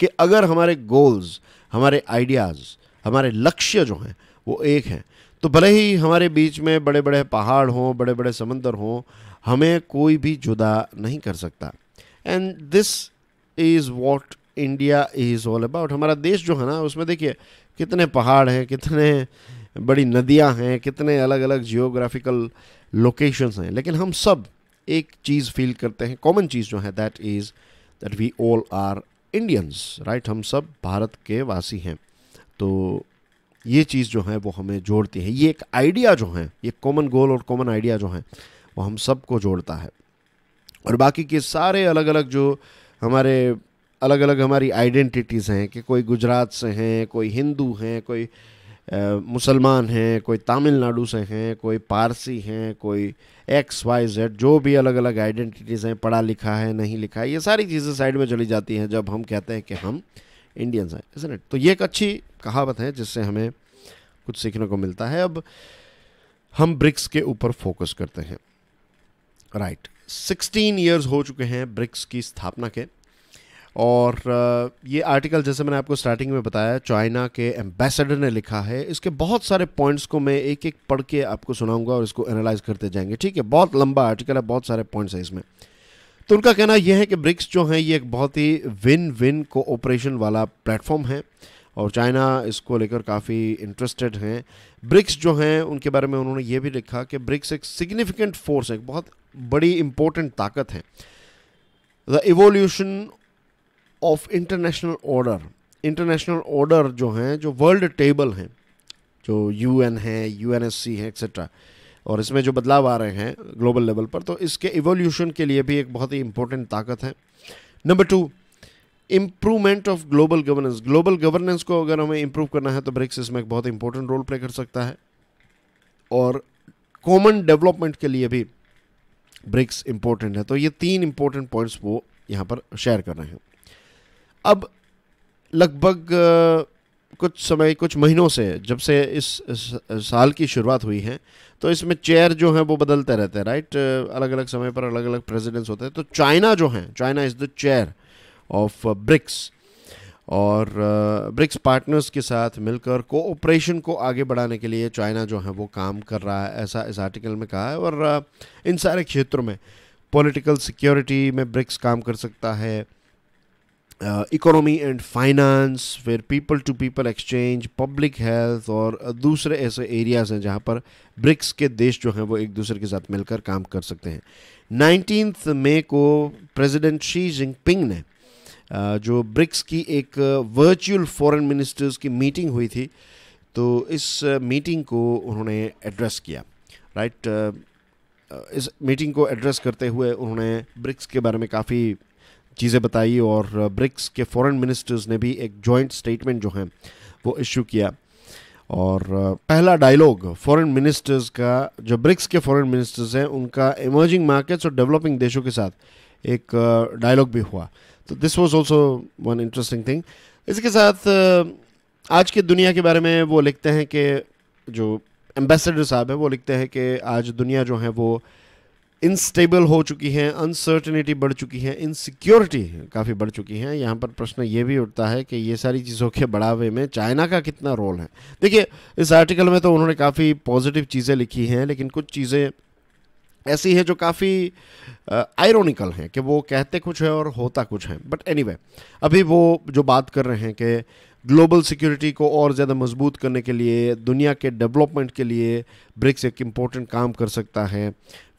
कि अगर हमारे गोल्स हमारे आइडियाज़ हमारे लक्ष्य जो हैं वो एक हैं तो भले ही हमारे बीच में बड़े बड़े पहाड़ हों बड़े बड़े समंदर हों हमें कोई भी जुदा नहीं कर सकता and this is what India is all about हमारा देश जो है ना उसमें देखिए कितने पहाड़ हैं कितने बड़ी नदियां हैं कितने अलग अलग जियोग्राफिकल लोकेशंस हैं लेकिन हम सब एक चीज़ फील करते हैं कॉमन चीज़ जो है that is that we all are Indians right हम सब भारत के वासी हैं तो ये चीज़ जो है वो हमें जोड़ती है ये एक आइडिया जो है ये कॉमन गोल और कॉमन आइडिया जो है वो हम सबको जोड़ता है और बाकी के सारे अलग अलग जो हमारे अलग अलग हमारी आइडेंटिटीज़ हैं कि कोई गुजरात से हैं कोई हिंदू हैं कोई मुसलमान हैं कोई तमिलनाडु से हैं कोई पारसी हैं कोई एक्स वाई जेड जो भी अलग अलग आइडेंटिटीज़ हैं पढ़ा लिखा है नहीं लिखा है ये सारी चीज़ें साइड में चली जाती हैं जब हम कहते हैं कि हम इंडियंस हैं इज तो ये एक अच्छी कहावत है जिससे हमें कुछ सीखने को मिलता है अब हम ब्रिक्स के ऊपर फोकस करते हैं राइट सिक्सटीन ईयर्स हो चुके हैं ब्रिक्स की स्थापना के और ये आर्टिकल जैसे मैंने आपको स्टार्टिंग में बताया चाइना के एम्बेसडर ने लिखा है इसके बहुत सारे पॉइंट्स को मैं एक एक पढ़ के आपको सुनाऊंगा और इसको एनालाइज करते जाएंगे ठीक है बहुत लंबा आर्टिकल है बहुत सारे पॉइंट्स हैं इसमें तो उनका कहना यह है कि ब्रिक्स जो हैं ये एक बहुत ही विन विन कोऑपरेशन वाला प्लेटफॉर्म है और चाइना इसको लेकर काफ़ी इंटरेस्टेड हैं ब्रिक्स जो हैं उनके बारे में उन्होंने ये भी लिखा कि ब्रिक्स एक सिग्निफिकेंट फोर्स है बहुत बड़ी इम्पोर्टेंट ताकत है the evolution of international order international order जो हैं जो वर्ल्ड टेबल हैं जो यूएन है यूएनएससी है एक्सेट्रा और इसमें जो बदलाव आ रहे हैं ग्लोबल लेवल पर तो इसके इवोल्यूशन के लिए भी एक बहुत ही इंपॉर्टेंट ताकत है number two improvement of global governance global governance को अगर हमें इम्प्रूव करना है तो ब्रिक्स इसमें एक बहुत इंपॉर्टेंट रोल प्ले कर सकता है और कॉमन डेवलपमेंट के लिए भी ब्रिक्स इंपॉर्टेंट है तो ये तीन इंपॉर्टेंट पॉइंट्स वो यहाँ पर शेयर कर रहे हैं अब लगभग कुछ समय कुछ महीनों से जब से इस, इस साल की शुरुआत हुई है तो इसमें चेयर जो है वो बदलते रहते हैं राइट अलग अलग समय पर अलग अलग प्रेसिडेंट्स होते हैं तो चाइना जो है China is the chair of BRICS और ब्रिक्स uh, पार्टनर्स के साथ मिलकर कोऑपरेशन को आगे बढ़ाने के लिए चाइना जो है वो काम कर रहा है ऐसा इस आर्टिकल में कहा है और uh, इन सारे क्षेत्रों में पॉलिटिकल सिक्योरिटी में ब्रिक्स काम कर सकता है इकोनॉमी एंड फाइनेंस फिर people to people exchange public health और uh, दूसरे ऐसे एरियाज़ हैं जहाँ पर ब्रिक्स के देश जो हैं वो एक दूसरे के साथ मिलकर काम कर सकते हैं नाइनटीन मई को प्रेसिडेंट शी जिनपिंग ने uh, जो ब्रिक्स की एक वर्चुअल फॉरेन मिनिस्टर्स की मीटिंग हुई थी तो इस मीटिंग uh, को उन्होंने एड्रेस किया राइट right? इस मीटिंग को एड्रेस करते हुए उन्होंने ब्रिक्स के बारे में काफ़ी चीज़ें बताई और ब्रिक्स के फॉरेन मिनिस्टर्स ने भी एक जॉइंट स्टेटमेंट जो है वो इशू किया और पहला डायलॉग फॉरेन मिनिस्टर्स का जो ब्रिक्स के फॉरेन मिनिस्टर्स हैं उनका इमर्जिंग मार्केट्स और डेवलपिंग देशों के साथ एक डायलॉग भी हुआ तो this was also one interesting thing इसके साथ आज के दुनिया के बारे में वो लिखते हैं कि जो एम्बेसडर साहब हैं वो लिखते हैं कि आज दुनिया जो है वो इनस्टेबल हो चुकी हैं अनसर्टनिटी बढ़ चुकी है इनसिक्योरिटी काफ़ी बढ़ चुकी हैं यहाँ पर प्रश्न ये भी उठता है कि ये सारी चीज़ों के बढ़ावे में चाइना का कितना रोल है देखिए इस आर्टिकल में तो उन्होंने काफ़ी पॉजिटिव चीज़ें लिखी हैं लेकिन कुछ चीज़ें ऐसी है जो काफ़ी आयरोनिकल हैं कि वो कहते कुछ है और होता कुछ है बट एनी anyway, अभी वो जो बात कर रहे हैं कि ग्लोबल सिक्योरिटी को और ज़्यादा मजबूत करने के लिए दुनिया के डेवलपमेंट के लिए ब्रिक्स एक इम्पोर्टेंट काम कर सकता है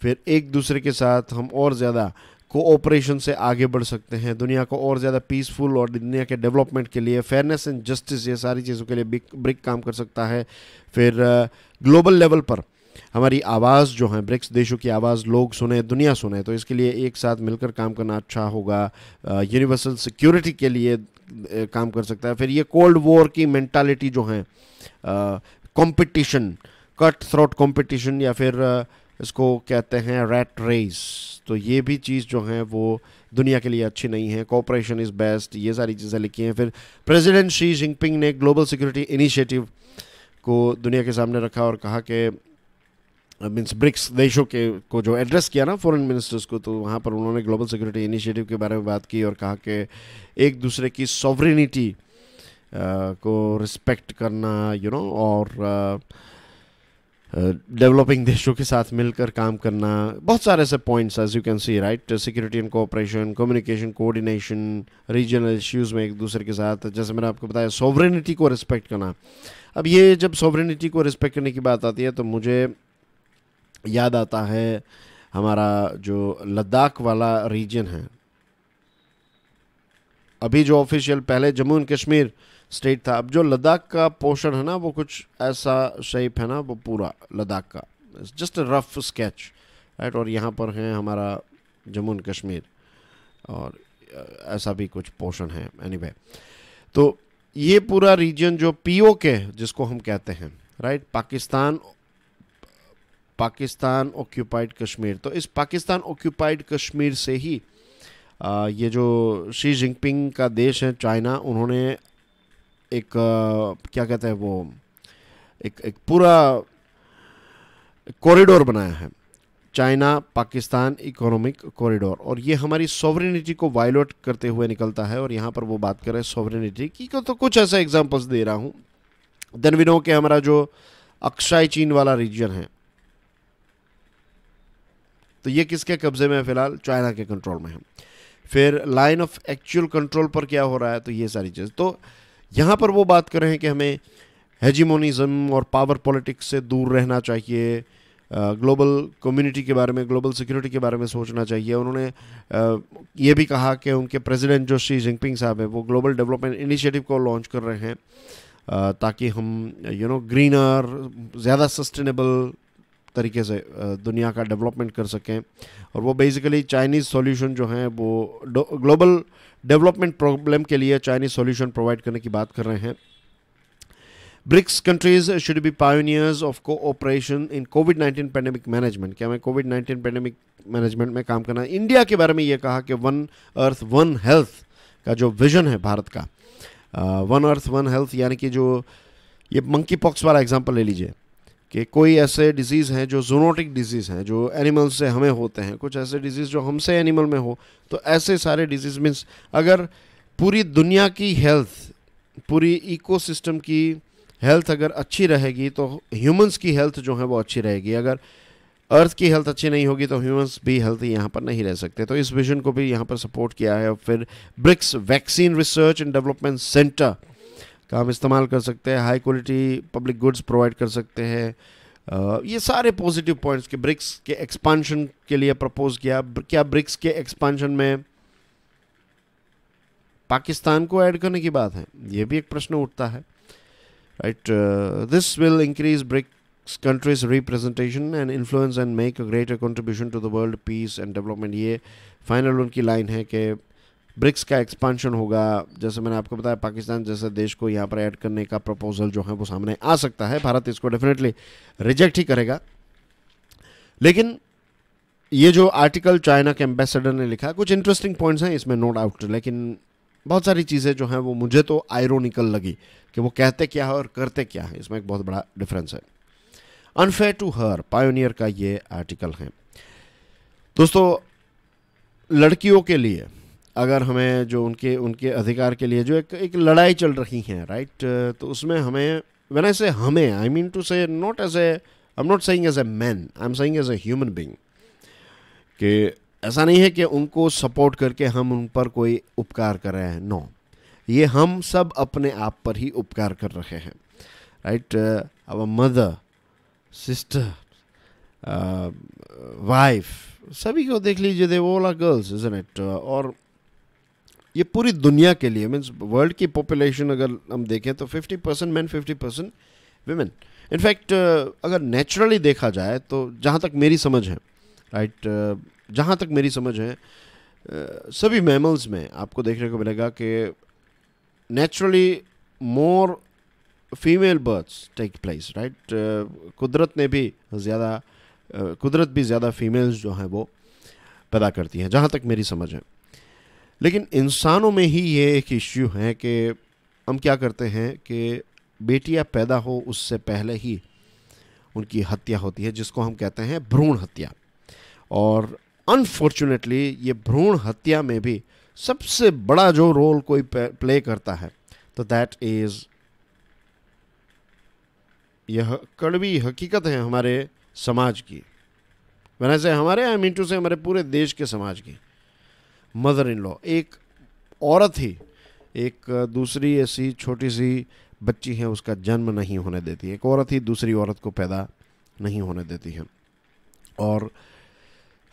फिर एक दूसरे के साथ हम और ज़्यादा कोऑपरेशन से आगे बढ़ सकते हैं दुनिया को और ज़्यादा पीसफुल और दुनिया के डेवलपमेंट के लिए फेयरनेस एंड जस्टिस ये सारी चीज़ों के लिए ब्रिक काम कर सकता है फिर ग्लोबल uh, लेवल पर हमारी आवाज़ जो है ब्रिक्स देशों की आवाज़ लोग सुने दुनिया सुने तो इसके लिए एक साथ मिलकर काम करना अच्छा होगा यूनिवर्सल uh, सिक्योरिटी के लिए uh, काम कर सकता है फिर ये कोल्ड वॉर की मैंटालिटी जो है कंपटीशन कट थ्रोट कंपटीशन या फिर इसको कहते हैं रेट रेस तो ये भी चीज़ जो है वो दुनिया के लिए अच्छी नहीं है कॉपरेशन इज़ बेस्ट ये सारी चीज़ें लिखी हैं फिर प्रेसिडेंट शी जिनपिंग ने ग्लोबल सिक्योरिटी इनिशिएटिव को दुनिया के सामने रखा और कहा कि मीन्स ब्रिक्स देशों के को जो एड्रेस किया ना फॉरेन मिनिस्टर्स को तो वहाँ पर उन्होंने ग्लोबल सिक्योरिटी इनिशिएटिव के बारे में बात की और कहा कि एक दूसरे की सॉवरिनिटी को रिस्पेक्ट करना यू you नो know, और आ, डेवलपिंग देशों के साथ मिलकर काम करना बहुत सारे ऐसे points as you can see right security and cooperation communication coordination regional issues में एक दूसरे के साथ जैसे मैंने आपको बताया सोवरेनिटी को रिस्पेक्ट करना अब ये जब सोवरेनिटी को रिस्पेक्ट करने की बात आती है तो मुझे याद आता है हमारा जो लद्दाख वाला रीजन है अभी जो ऑफिशियल पहले जम्मू एंड कश्मीर स्टेट था अब जो लद्दाख का पोर्शन है ना वो कुछ ऐसा शेप है ना वो पूरा लद्दाख का जस्ट रफ स्केच राइट और यहाँ पर है हमारा जम्मू एंड कश्मीर और ऐसा भी कुछ पोर्शन है एनी anyway, तो ये पूरा रीजन जो पीओ के जिसको हम कहते हैं राइट पाकिस्तान पाकिस्तान ऑक्यूपाइड कश्मीर तो इस पाकिस्तान ऑक्यूपाइड कश्मीर से ही आ, ये जो शी जिनपिंग का देश है चाइना उन्होंने एक क्या कहते हैं वो एक एक पूरा कॉरिडोर बनाया है चाइना पाकिस्तान इकोनॉमिक कॉरिडोर और ये हमारी सॉवरेनिटी को वायलेट करते हुए निकलता है और यहाँ पर वो बात कर रहे हैं सॉवरेनिटी की तो, तो कुछ ऐसा एग्जांपल्स दे रहा हूँ देन के हमारा जो अक्षय चीन वाला रीजन है तो ये किसके कब्जे में है फिलहाल चाइना के कंट्रोल में है फिर लाइन ऑफ एक्चुअल कंट्रोल पर क्या हो रहा है तो ये सारी चीज़ तो यहाँ पर वो बात कर रहे हैं कि हमें हेजिमोनिज़म और पावर पॉलिटिक्स से दूर रहना चाहिए ग्लोबल कम्युनिटी के बारे में ग्लोबल सिक्योरिटी के बारे में सोचना चाहिए उन्होंने ये भी कहा कि उनके प्रेसिडेंट जो शी जिनपिंग साहब हैं वो ग्लोबल डेवलपमेंट इनिशिएटिव को लॉन्च कर रहे हैं ताकि हम यू नो ग्रीनर ज़्यादा सस्टेनेबल तरीके से दुनिया का डेवलपमेंट कर सकें और वो बेसिकली चाइनीज़ सॉल्यूशन जो हैं वो ग्लोबल डेवलपमेंट प्रॉब्लम के लिए चाइनीज़ सॉल्यूशन प्रोवाइड करने की बात कर रहे हैं BRICS countries should be pioneers of cooperation in COVID 19 pandemic management क्या मैं कोविड 19 पैंडेमिक मैनेजमेंट में काम करना इंडिया के बारे में ये कहा कि वन अर्थ वन हेल्थ का जो विजन है भारत का वन अर्थ वन हेल्थ यानी कि जो ये मंकी पॉक्स वाला एग्जांपल ले लीजिए कि कोई ऐसे डिज़ीज़ हैं जो जोनोटिक डिज़ीज़ हैं जो एनिमल से हमें होते हैं कुछ ऐसे डिज़ीज़ जो हमसे एनिमल में हो तो ऐसे सारे डिज़ीज़ मीन्स अगर पूरी दुनिया की हेल्थ पूरी इकोसिस्टम की हेल्थ अगर अच्छी रहेगी तो ह्यूमंस की हेल्थ जो है वो अच्छी रहेगी अगर अर्थ की हेल्थ अच्छी नहीं होगी तो ह्यूमंस भी हेल्थ यहाँ पर नहीं रह सकते तो इस विजन को भी यहाँ पर सपोर्ट किया है और फिर BRICS vaccine research and development center का हम इस्तेमाल कर सकते हैं high quality public goods provide कर सकते हैं ये सारे पॉजिटिव पॉइंट्स के ब्रिक्स के एक्सपांशन के लिए प्रपोज किया क्या ब्रिक्स के एक्सपांशन में पाकिस्तान को ऐड करने की बात है ये भी एक प्रश्न उठता है right this will increase BRICS countries representation and influence and make a greater contribution to the world peace and development ये फाइनल उनकी लाइन है कि ब्रिक्स का एक्सपांशन होगा जैसे मैंने आपको बताया पाकिस्तान जैसे देश को यहाँ पर ऐड करने का प्रपोजल जो है वो सामने आ सकता है भारत इसको डेफिनेटली रिजेक्ट ही करेगा लेकिन ये जो आर्टिकल चाइना के एम्बेसडर ने लिखा कुछ इंटरेस्टिंग पॉइंट्स हैं इसमें नो डाउट लेकिन बहुत सारी चीज़ें जो हैं वो मुझे तो आयरोनिकल लगी कि वो कहते क्या है और करते क्या है इसमें एक बहुत बड़ा डिफरेंस है अनफेयर टू हर पायोनियर का ये आर्टिकल है दोस्तों लड़कियों के लिए अगर हमें जो उनके उनके अधिकार के लिए जो एक एक लड़ाई चल रही है राइट तो उसमें हमें वेन आई से हमें I mean to say not as a I am not saying as a man I am saying as a human being कि ऐसा नहीं है कि उनको सपोर्ट करके हम उन पर कोई उपकार कर रहे हैं नो ये हम सब अपने आप पर ही उपकार कर रहे हैं राइट अब मदर सिस्टर वाइफ सभी को देख लीजिए दे वो गर्ल्स इज इट और ये पूरी दुनिया के लिए मीन्स वर्ल्ड की पॉपुलेशन अगर हम देखें तो 50 percent man fifty percent women in fact अगर नेचुरली देखा जाए तो जहाँ तक मेरी समझ है राइट uh, जहाँ तक मेरी समझ है uh, सभी मैमल्स में आपको देखने को मिलेगा कि naturally more female birds take place right कुदरत ने भी ज़्यादा uh, कुदरत भी ज़्यादा फीमेल्स जो हैं वो पैदा करती हैं जहाँ तक मेरी समझ है लेकिन इंसानों में ही ये एक इश्यू है कि हम क्या करते हैं कि बेटियां पैदा हो उससे पहले ही उनकी हत्या होती है जिसको हम कहते हैं भ्रूण हत्या और अनफॉर्चुनेटली ये भ्रूण हत्या में भी सबसे बड़ा जो रोल कोई प्ले करता है तो दैट इज़ यह कड़वी हकीकत है हमारे समाज की वैसे हमारे आई मीन टू से हमारे पूरे देश के समाज की मदर इन लॉ एक औरत ही एक दूसरी ऐसी छोटी सी बच्ची है उसका जन्म नहीं होने देती एक औरत ही दूसरी औरत को पैदा नहीं होने देती है और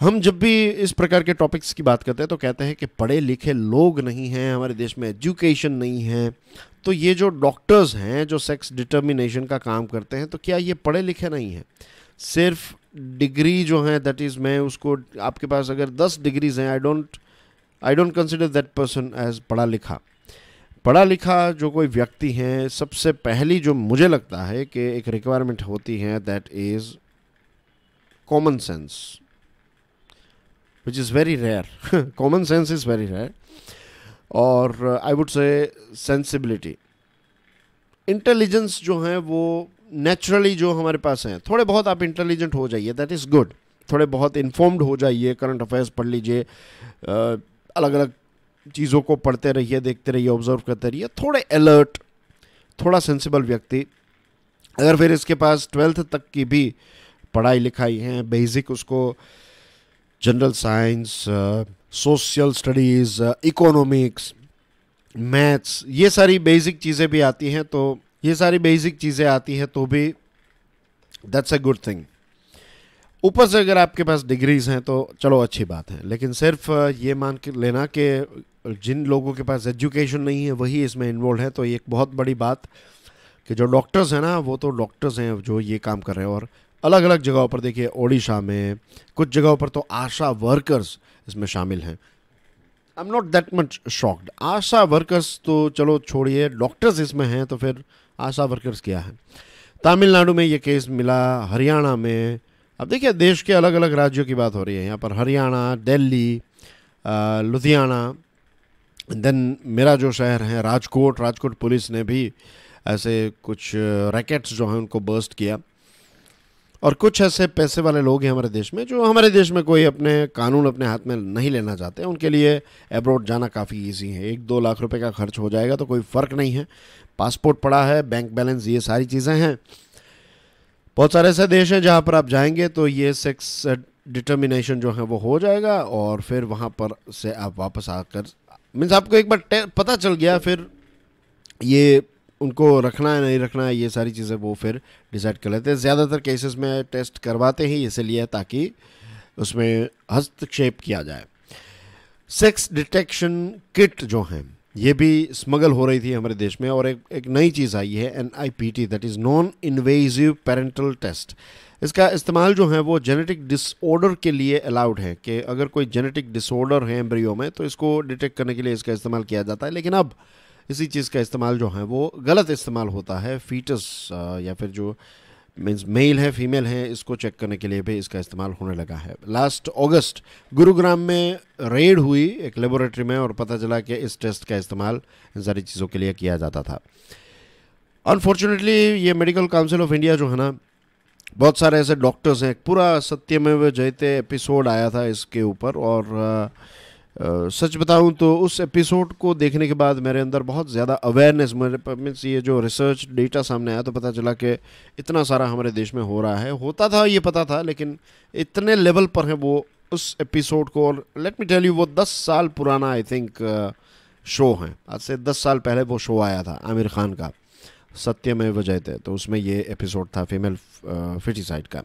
हम जब भी इस प्रकार के टॉपिक्स की बात करते हैं तो कहते हैं कि पढ़े लिखे लोग नहीं हैं हमारे देश में एजुकेशन नहीं है तो ये जो डॉक्टर्स हैं जो सेक्स डिटर्मिनेशन का काम करते हैं तो क्या ये पढ़े लिखे नहीं हैं सिर्फ डिग्री जो है दैट इज़ मैं उसको आपके पास अगर दस डिग्रीज हैं I don't I don't consider that person as पढ़ा लिखा पढ़ा लिखा जो कोई व्यक्ति हैं सबसे पहली जो मुझे लगता है कि एक रिक्वायरमेंट होती है that is common sense which is very rare common sense is very rare और I would say sensibility intelligence जो है वो नेचुरली जो हमारे पास हैं थोड़े बहुत आप इंटेलिजेंट हो जाइए दैट इज़ गुड थोड़े बहुत इन्फॉर्म्ड हो जाइए करंट अफेयर्स पढ़ लीजिए uh, अलग अलग चीज़ों को पढ़ते रहिए देखते रहिए ऑब्जर्व करते रहिए थोड़े अलर्ट थोड़ा सेंसिबल व्यक्ति अगर फिर इसके पास ट्वेल्थ तक की भी पढ़ाई लिखाई है बेसिक उसको general science social studies economics maths ये सारी बेसिक चीज़ें भी आती हैं तो ये सारी बेसिक चीज़ें आती हैं तो भी दैट्स अ गुड थिंग ऊपर से अगर आपके पास डिग्रीज हैं तो चलो अच्छी बात है लेकिन सिर्फ ये मान के लेना कि जिन लोगों के पास एजुकेशन नहीं है वही इसमें इन्वॉल्व है तो ये एक बहुत बड़ी बात कि जो डॉक्टर्स हैं ना वो तो डॉक्टर्स हैं जो ये काम कर रहे हैं और अलग अलग जगहों पर देखिए ओडिशा में कुछ जगहों पर तो आशा वर्कर्स इसमें शामिल हैं I am not that much shocked ASHA workers तो चलो छोड़िए डॉक्टर्स इसमें हैं तो फिर आशा वर्कर्स क्या है तमिलनाडु में ये केस मिला हरियाणा में अब देखिए देश के अलग अलग राज्यों की बात हो रही है यहाँ पर हरियाणा दिल्ली लुधियाना देन मेरा जो शहर है राजकोट राजकोट पुलिस ने भी ऐसे कुछ रैकेट्स जो हैं उनको बर्स्ट किया और कुछ ऐसे पैसे वाले लोग हैं हमारे देश में जो हमारे देश में कोई अपने कानून अपने हाथ में नहीं लेना चाहते उनके लिए एब्रोड जाना काफ़ी इजी है एक दो लाख रुपए का खर्च हो जाएगा तो कोई फ़र्क नहीं है पासपोर्ट पड़ा है बैंक बैलेंस ये सारी चीज़ें हैं बहुत सारे ऐसे देश हैं जहाँ पर आप जाएंगे तो ये सेक्स डिटर्मिनेशन जो है वो हो जाएगा और फिर वहाँ पर से आप वापस आकर मीन्स आपको एक बार पता चल गया फिर ये उनको रखना है नहीं रखना है ये सारी चीज़ें वो फिर डिसाइड कर लेते हैं ज़्यादातर केसेस में टेस्ट करवाते ही इसलिए ताकि उसमें हस्तक्षेप किया जाए सेक्स डिटेक्शन किट जो हैं ये भी स्मगल हो रही थी हमारे देश में और एक एक नई चीज़ आई है N I P T that is non invasive parental test इसका इस्तेमाल जो है वो जेनेटिक डिसऑर्डर के लिए अलाउड है कि अगर कोई जेनेटिक डिसऑर्डर है एम्ब्रियो में तो इसको डिटेक्ट करने के लिए इसका इस्तेमाल किया जाता है लेकिन अब इसी चीज़ का इस्तेमाल जो है वो गलत इस्तेमाल होता है फीटस या फिर जो मीन्स मेल है फीमेल है इसको चेक करने के लिए भी इसका इस्तेमाल होने लगा है लास्ट अगस्त गुरुग्राम में रेड हुई एक लेबोरेटरी में और पता चला कि इस टेस्ट का इस्तेमाल इन सारी चीज़ों के लिए किया जाता था अनफॉर्चुनेटली ये मेडिकल काउंसिल ऑफ इंडिया जो है ना बहुत सारे ऐसे डॉक्टर्स हैं पूरा सत्यमेव जयते एपिसोड आया था इसके ऊपर और आ, सच बताऊं तो उस एपिसोड को देखने के बाद मेरे अंदर बहुत ज़्यादा अवेयरनेस मेरे मीन्स ये जो रिसर्च डेटा सामने आया तो पता चला कि इतना सारा हमारे देश में हो रहा है होता था ये पता था लेकिन इतने लेवल पर है वो उस एपिसोड को और लेट मी टेल यू वो दस साल पुराना आई थिंक शो है आज से दस साल पहले वो शो आया था आमिर खान का सत्य में वजह थे तो उसमें ये एपिसोड था फीमेल फिटिसाइड का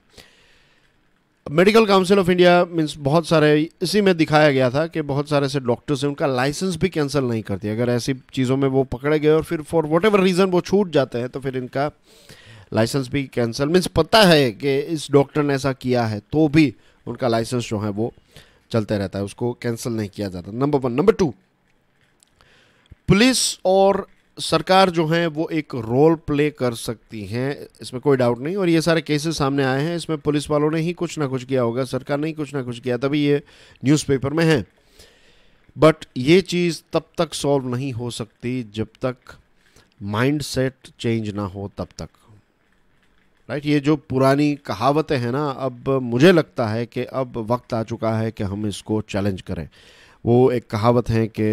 medical council of India means बहुत सारे इसी में दिखाया गया था कि बहुत सारे ऐसे डॉक्टर्स हैं उनका लाइसेंस भी कैंसिल नहीं करती अगर ऐसी चीज़ों में वो पकड़े गए और फिर फॉर वट एवर रीज़न वो छूट जाते हैं तो फिर इनका लाइसेंस भी कैंसिल मीन्स पता है कि इस डॉक्टर ने ऐसा किया है तो भी उनका लाइसेंस जो है वो चलते रहता है उसको कैंसिल नहीं किया जाता number one number two police और सरकार जो है वो एक रोल प्ले कर सकती हैं इसमें कोई डाउट नहीं और ये सारे केसेस सामने आए हैं इसमें पुलिस वालों ने ही कुछ ना कुछ किया होगा सरकार ने ही कुछ ना कुछ किया तभी ये न्यूज़पेपर में है बट ये चीज़ तब तक सॉल्व नहीं हो सकती जब तक माइंड सेट चेंज ना हो तब तक राइट ये जो पुरानी कहावतें हैं ना अब मुझे लगता है कि अब वक्त आ चुका है कि हम इसको चैलेंज करें वो एक कहावत है कि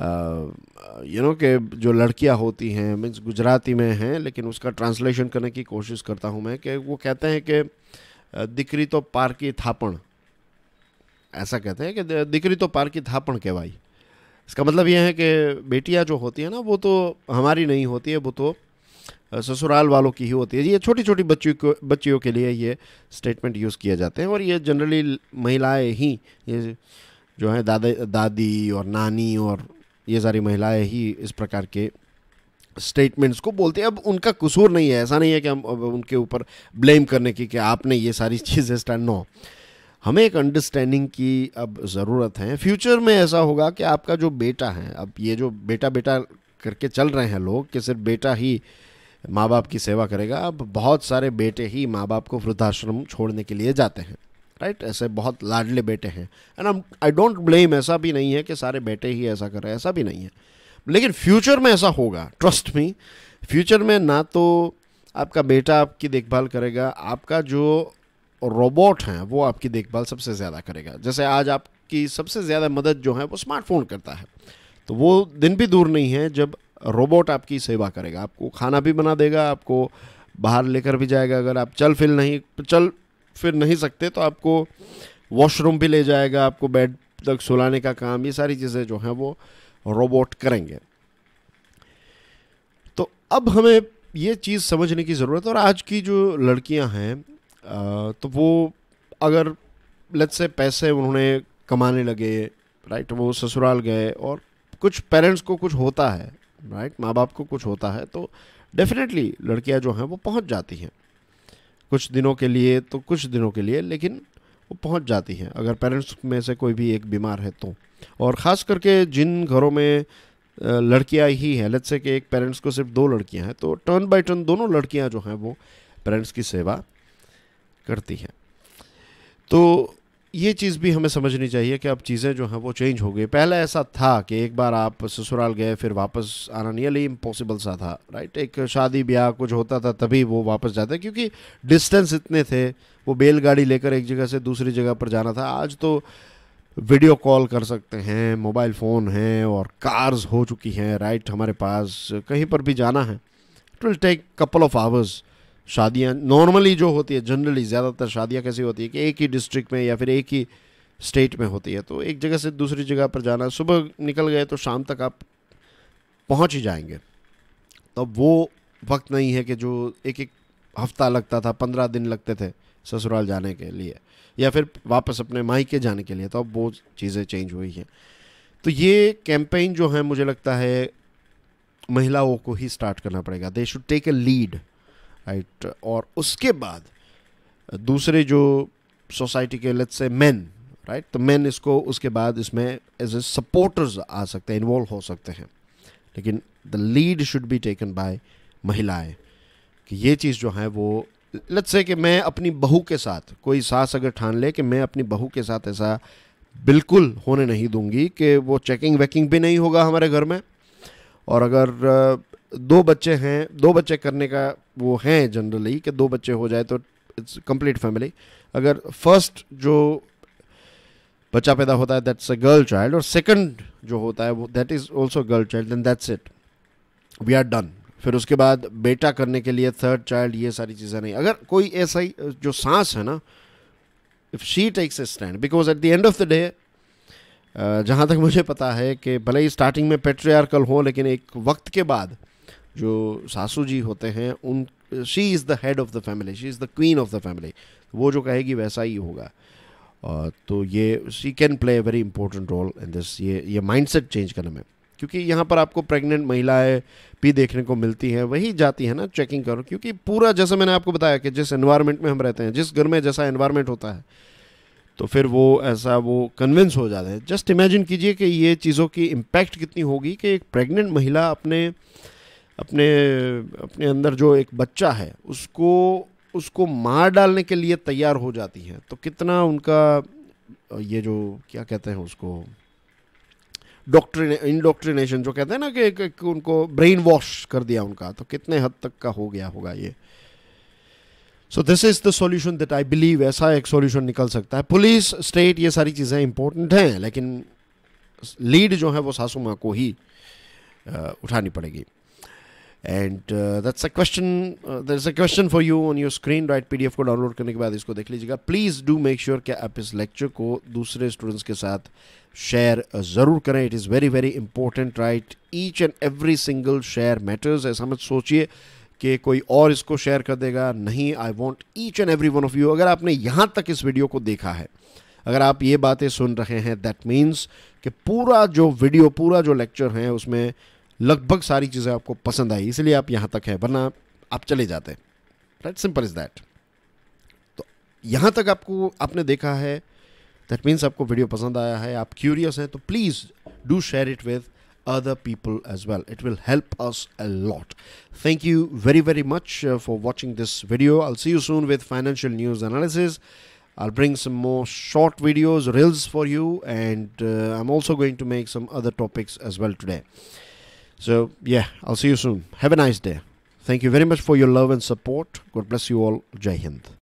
यू नो के जो लड़कियां होती हैं मीन्स गुजराती में हैं लेकिन उसका ट्रांसलेशन करने की कोशिश करता हूं मैं कि वो कहते हैं कि दिकरी तो पार की थापण ऐसा कहते हैं कि दिकरी तो पार की थापण कहवाई इसका मतलब यह है कि बेटियां जो होती हैं ना वो तो हमारी नहीं होती है वो तो ससुराल वालों की ही होती है ये छोटी छोटी बच्ची को बच्चियों के लिए ये स्टेटमेंट यूज़ किए जाते हैं और ये जनरली महिलाएं ही ये जो हैं दादा दादी और नानी और ये सारी महिलाएं ही इस प्रकार के स्टेटमेंट्स को बोलते हैं अब उनका कसूर नहीं है ऐसा नहीं है कि हम उनके ऊपर ब्लेम करने की कि आपने ये सारी चीज़ें स्टैंड नो हमें एक अंडरस्टैंडिंग की अब ज़रूरत है फ्यूचर में ऐसा होगा कि आपका जो बेटा है अब ये जो बेटा बेटा करके चल रहे हैं लोग कि सिर्फ बेटा ही माँ बाप की सेवा करेगा अब बहुत सारे बेटे ही माँ बाप को वृद्धाश्रम छोड़ने के लिए जाते हैं राइट ऐसे बहुत लाडले बेटे हैं एंड आई डोंट ब्लेम ऐसा भी नहीं है कि सारे बेटे ही ऐसा कर रहे हैं ऐसा भी नहीं है लेकिन फ्यूचर में ऐसा होगा ट्रस्ट मी फ्यूचर में ना तो आपका बेटा आपकी देखभाल करेगा आपका जो रोबोट हैं वो आपकी देखभाल सबसे ज़्यादा करेगा जैसे आज आपकी सबसे ज़्यादा मदद जो है वो स्मार्टफोन करता है तो वो दिन भी दूर नहीं है जब रोबोट आपकी सेवा करेगा आपको खाना भी बना देगा आपको बाहर लेकर भी जाएगा अगर आप चल फिल नहीं चल फिर नहीं सकते तो आपको वॉशरूम भी ले जाएगा आपको बेड तक सुलाने का काम ये सारी चीज़ें जो हैं वो रोबोट करेंगे तो अब हमें ये चीज़ समझने की ज़रूरत है और आज की जो लड़कियां हैं तो वो अगर लत से पैसे उन्होंने कमाने लगे राइट वो ससुराल गए और कुछ पेरेंट्स को कुछ होता है राइट माँ बाप को कुछ होता है तो डेफिनेटली लड़कियाँ जो हैं वो पहुँच जाती हैं कुछ दिनों के लिए तो कुछ दिनों के लिए लेकिन वो पहुंच जाती है अगर पेरेंट्स में से कोई भी एक बीमार है तो और ख़ास करके जिन घरों में लड़कियां ही हैं लेट्स से कि एक पेरेंट्स को सिर्फ दो लड़कियां हैं तो टर्न बाय टर्न दोनों लड़कियां जो हैं वो पेरेंट्स की सेवा करती हैं तो ये चीज़ भी हमें समझनी चाहिए कि अब चीज़ें जो हैं वो चेंज हो गई पहले ऐसा था कि एक बार आप ससुराल गए फिर वापस आना नियरली इम्पॉसिबल सा था राइट एक शादी ब्याह कुछ होता था तभी वो वापस जाते क्योंकि डिस्टेंस इतने थे वो बैलगाड़ी लेकर एक जगह से दूसरी जगह पर जाना था आज तो वीडियो कॉल कर सकते हैं मोबाइल फ़ोन हैं और कार्स हो चुकी हैं राइट हमारे पास कहीं पर भी जाना है it will take couple of hours शादियाँ नॉर्मली जो होती है जनरली ज़्यादातर शादियाँ कैसी होती है कि एक ही डिस्ट्रिक्ट में या फिर एक ही स्टेट में होती है तो एक जगह से दूसरी जगह पर जाना सुबह निकल गए तो शाम तक आप पहुँच ही जाएंगे तो वो वक्त नहीं है कि जो एक एक हफ्ता लगता था पंद्रह दिन लगते थे ससुराल जाने के लिए या फिर वापस अपने मायके जाने के लिए तो अब वो चीज़ें चेंज हुई हैं तो ये कैंपेन जो है मुझे लगता है महिलाओं को ही स्टार्ट करना पड़ेगा they should take a lead right और उसके बाद दूसरे जो सोसाइटी के लेट्स से मैन राइट तो मैन इसको उसके बाद इसमें एज ए सपोर्टर्स आ सकते हैं इन्वॉल्व हो सकते हैं लेकिन the lead should be taken by महिलाएं कि ये चीज़ जो है वो लेट्स से कि मैं अपनी बहू के साथ कोई सास अगर ठान ले कि मैं अपनी बहू के साथ ऐसा बिल्कुल होने नहीं दूंगी कि वो चेकिंग वैकिंग भी नहीं होगा हमारे घर में और अगर दो बच्चे हैं दो बच्चे करने का वो हैं जनरली कि दो बच्चे हो जाए तो इट्स कंप्लीट फैमिली अगर फर्स्ट जो बच्चा पैदा होता है दैट्स अ गर्ल चाइल्ड और सेकंड जो होता है वो that is also girl child then that's it we are done फिर उसके बाद बेटा करने के लिए थर्ड चाइल्ड ये सारी चीज़ें नहीं अगर कोई ऐसा ही जो सांस है ना if she takes a stand because at the end of the day जहाँ तक मुझे पता है कि भले ही स्टार्टिंग में पेट्रियार्कल हो लेकिन एक वक्त के बाद जो सासू जी होते हैं उन she is the head of the family she is the queen of the family वो जो कहेगी वैसा ही होगा uh, तो ये she can play a very important role in this ये ये माइंडसेट चेंज करने में क्योंकि यहाँ पर आपको प्रेग्नेंट महिलाएं भी देखने को मिलती हैं वही जाती है ना चेकिंग करो क्योंकि पूरा जैसे मैंने आपको बताया कि जिस एनवायरनमेंट में हम रहते हैं जिस घर में जैसा एनवायरनमेंट होता है तो फिर वो ऐसा वो कन्विंस हो जाते हैं जस्ट इमेजिन कीजिए कि ये चीज़ों की इम्पैक्ट कितनी होगी कि एक प्रेग्नेंट महिला अपने अपने अपने अंदर जो एक बच्चा है उसको उसको मार डालने के लिए तैयार हो जाती है तो कितना उनका ये जो क्या कहते हैं उसको डॉक्ट्रिने इनडॉक्ट्रिनेशन जो कहते हैं ना कि, कि उनको ब्रेन वॉश कर दिया उनका तो कितने हद तक का हो गया होगा ये so this is the solution that I believe ऐसा एक सॉल्यूशन निकल सकता है पुलिस स्टेट ये सारी चीज़ें इंपॉर्टेंट हैं लेकिन लीड जो है वो सासू माँ को ही उठानी पड़ेगी and that's a question there is a question for you on your screen right P को डाउनलोड करने के बाद इसको देख लीजिएगा प्लीज़ डू मेक श्योर कि आप इस लेक्चर को दूसरे स्टूडेंट्स के साथ शेयर uh, ज़रूर करें it is very very important right each and every single share matters ऐसा मत सोचिए कि कोई और इसको शेयर कर देगा नहीं I want each and every one of you अगर आपने यहाँ तक इस वीडियो को देखा है अगर आप ये बातें सुन रहे हैं दैट मीन्स कि पूरा जो वीडियो पूरा जो लेक्चर है उसमें लगभग सारी चीज़ें आपको पसंद आई इसलिए आप यहाँ तक है वरना आप चले जाते राइट सिंपल इज दैट तो यहाँ तक आपको आपने देखा है दैट मीन्स आपको वीडियो पसंद आया है आप क्यूरियस हैं तो please do share it with other people as well it will help us a lot thank you very very much for watching this video I'll see you soon with financial news analysis I'll bring some more short videos, reels for you and I am also going to make some other topics as well today So, yeah, I'll see you soon. Have a nice day. Thank you very much for your love and support. God bless you all. Jai Hind.